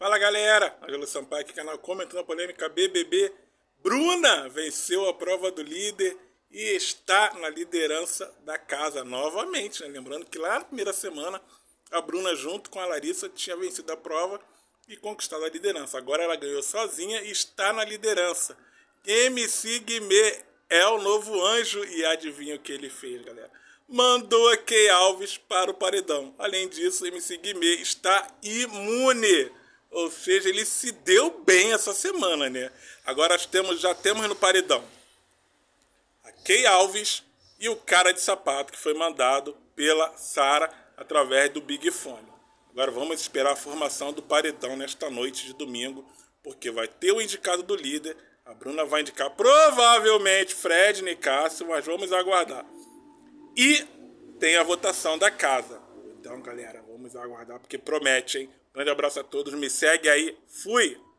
Fala galera, Angelo Sampaio aqui, canal Comentando a Polêmica BBB. Bruna venceu a prova do líder e está na liderança da casa novamente. Né? Lembrando que lá na primeira semana a Bruna, junto com a Larissa, tinha vencido a prova e conquistado a liderança. Agora ela ganhou sozinha e está na liderança. MC Guimê é o novo anjo e adivinha o que ele fez, galera? Mandou a Key Alves para o paredão. Além disso, MC Guimê está imune ou seja, ele se deu bem essa semana, né? Agora temos, já temos no paredão a Key Alves e o cara de sapato que foi mandado pela Sara através do Big Fone. Agora vamos esperar a formação do paredão nesta noite de domingo, porque vai ter o indicado do líder. A Bruna vai indicar provavelmente Fred e Cássio, mas vamos aguardar. E tem a votação da casa. Então, galera, vamos aguardar porque promete, hein? Grande abraço a todos, me segue aí. Fui!